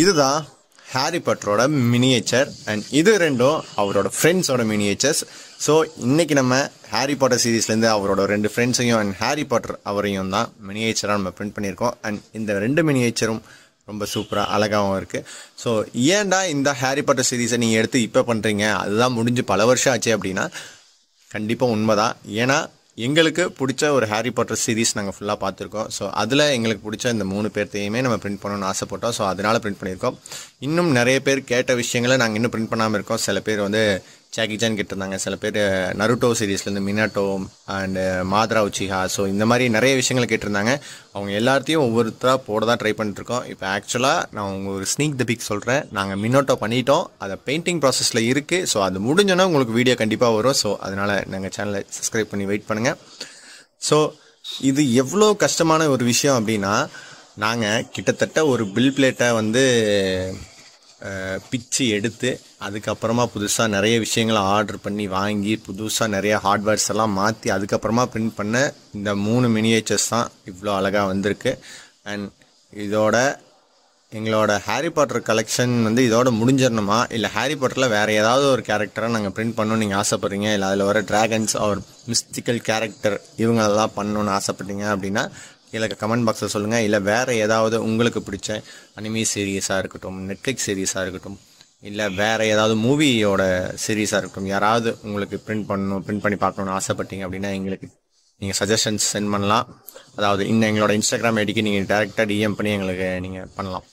இதுதான் Harry பட்டரோட miniature and இது ரெண்டும் அவரோட ஃப்ரெண்ட்ஸோட மினியேச்சர்ஸ் ஸோ இன்றைக்கி நம்ம ஹாரி பாட்டர் சீரீஸ்லேருந்து அவரோட ரெண்டு ஃப்ரெண்ட்ஸையும் அண்ட் ஹாரி பாட்டர் அவரையும் தான் மினியேச்சராக நம்ம பிரிண்ட் பண்ணியிருக்கோம் அண்ட் இந்த ரெண்டு மினியேச்சரும் ரொம்ப சூப்பராக அழகாகவும் இருக்குது ஸோ ஏன்டா இந்த ஹாரி பாட்டர் சீரீஸை நீங்கள் எடுத்து இப்போ பண்ணுறீங்க அதுதான் முடிஞ்சு பல வருஷம் ஆச்சு அப்படின்னா கண்டிப்பாக உண்மை தான் ஏன்னா எங்களுக்கு பிடிச்ச ஒரு ஹாரி பாட்டர் சீரீஸ் நாங்கள் ஃபுல்லாக பார்த்துருக்கோம் ஸோ அதில் எங்களுக்கு பிடிச்ச இந்த மூணு பேர்த்தையுமே நம்ம பிரிண்ட் பண்ணணும்னு ஆசைப்பட்டோம் ஸோ அதனால் பிரிண்ட் பண்ணியிருக்கோம் இன்னும் நிறைய பேர் கேட்ட விஷயங்களை நாங்கள் இன்னும் பிரிண்ட் பண்ணாமல் இருக்கோம் சில பேர் வந்து ஜாக்கி ஜான் கேட்டிருந்தாங்க சில பேர் நருட்டோ சீரீஸ்லேருந்து Minato and Madara Uchiha so இந்த மாதிரி நிறைய விஷயங்கள் கேட்டிருந்தாங்க அவங்க எல்லாத்தையும் ஒவ்வொருத்தராக போட தான் ட்ரை பண்ணிட்டுருக்கோம் இப்போ ஆக்சுவலாக நான் உங்களுக்கு ஒரு ஸ்னீக் த பிக் சொல்கிறேன் நாங்கள் மினோட்டோ பண்ணிட்டோம் அதை பெயிண்டிங் ப்ராசஸில் இருக்குது ஸோ அது முடிஞ்சோன்னா உங்களுக்கு வீடியோ கண்டிப்பாக வரும் ஸோ அதனால் நாங்கள் சேனலை சப்ஸ்கிரைப் பண்ணி வெயிட் பண்ணுங்கள் ஸோ இது எவ்வளோ கஷ்டமான ஒரு விஷயம் அப்படின்னா நாங்கள் கிட்டத்தட்ட ஒரு பில் பிளேட்டை வந்து பிச்சு எடுத்து அதுக்கப்புறமா புதுசாக நிறைய விஷயங்களை ஆர்டர் பண்ணி வாங்கி புதுசாக நிறைய ஹார்ட்வேர்ஸ் எல்லாம் மாற்றி அதுக்கப்புறமா பிரிண்ட் பண்ண இந்த மூணு மினியேச்சர்ஸ் தான் இவ்வளோ அழகாக வந்திருக்கு அண்ட் இதோட எங்களோட ஹாரி பாட்டர் கலெக்ஷன் வந்து இதோட முடிஞ்சிடணுமா இல்லை ஹாரி பாட்டரில் வேறு ஏதாவது ஒரு கேரக்டரை நாங்கள் பிரிண்ட் பண்ணணும்னு நீங்கள் ஆசைப்பட்றீங்க இல்லை அதில் வர ட்ராகன்ஸ் அவர் மிஸ்டிக்கல் கேரக்டர் இவங்களெல்லாம் பண்ணணுன்னு ஆசைப்பட்டீங்க அப்படின்னா இல்லை கமெண்ட் பாக்ஸில் சொல்லுங்கள் இல்லை வேறு ஏதாவது உங்களுக்கு பிடிச்ச அனிமி சீரீஸாக இருக்கட்டும் நெட்ஃப்ளிக்ஸ் சீரீஸாக இருக்கட்டும் இல்லை வேறு ஏதாவது மூவியோட சீரீஸாக இருக்கட்டும் யாராவது உங்களுக்கு பிரிண்ட் பண்ணணும் பிரிண்ட் பண்ணி பார்க்கணுன்னு ஆசைப்பட்டீங்க அப்படின்னா எங்களுக்கு நீங்கள் சஜஷன்ஸ் சென்ட் பண்ணலாம் அதாவது இன்னும் எங்களோட இன்ஸ்டாகிராம் ஐடிக்கு நீங்கள் டேரெக்டாக டிஎம் பண்ணி எங்களுக்கு நீங்கள் பண்ணலாம்